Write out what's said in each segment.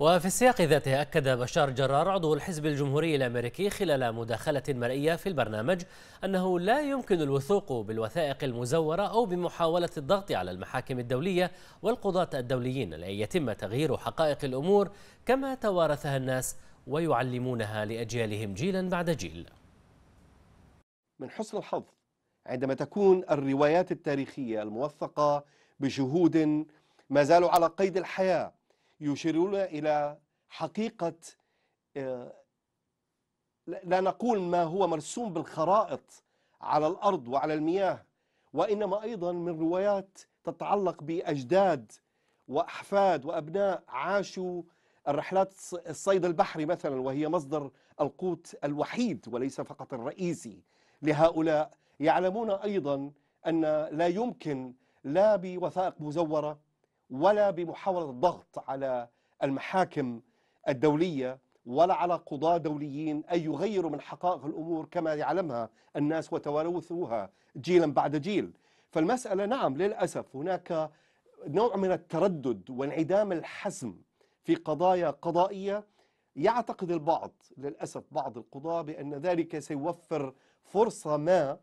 وفي السياق ذاته أكد بشار جرار عضو الحزب الجمهوري الأمريكي خلال مداخلة مرئية في البرنامج أنه لا يمكن الوثوق بالوثائق المزورة أو بمحاولة الضغط على المحاكم الدولية والقضاة الدوليين لأن يتم تغيير حقائق الأمور كما توارثها الناس ويعلمونها لأجيالهم جيلا بعد جيل من حسن الحظ عندما تكون الروايات التاريخية الموثقة بجهود ما زالوا على قيد الحياه يشيرون إلى حقيقة آه، لا نقول ما هو مرسوم بالخرائط على الأرض وعلى المياه وإنما أيضا من روايات تتعلق بأجداد وأحفاد وأبناء عاشوا الرحلات الصيد البحري مثلا وهي مصدر القوت الوحيد وليس فقط الرئيسي لهؤلاء يعلمون أيضا أن لا يمكن لا بوثائق مزورة ولا بمحاولة الضغط على المحاكم الدولية ولا على قضاة دوليين أن يغيروا من حقائق الأمور كما يعلمها الناس وتوارثوها جيلا بعد جيل فالمسألة نعم للأسف هناك نوع من التردد وانعدام الحزم في قضايا قضائية يعتقد البعض للأسف بعض القضاة بأن ذلك سيوفر فرصة ما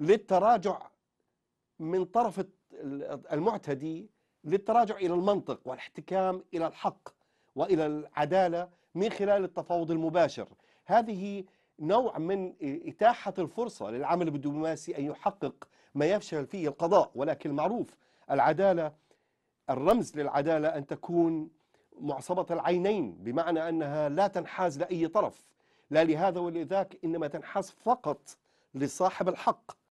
للتراجع من طرف المعتدي للتراجع إلى المنطق والاحتكام إلى الحق وإلى العدالة من خلال التفاوض المباشر هذه نوع من إتاحة الفرصة للعمل الدبلوماسي أن يحقق ما يفشل فيه القضاء ولكن المعروف العدالة الرمز للعدالة أن تكون معصبة العينين بمعنى أنها لا تنحاز لأي طرف لا لهذا ولذاك إنما تنحاز فقط لصاحب الحق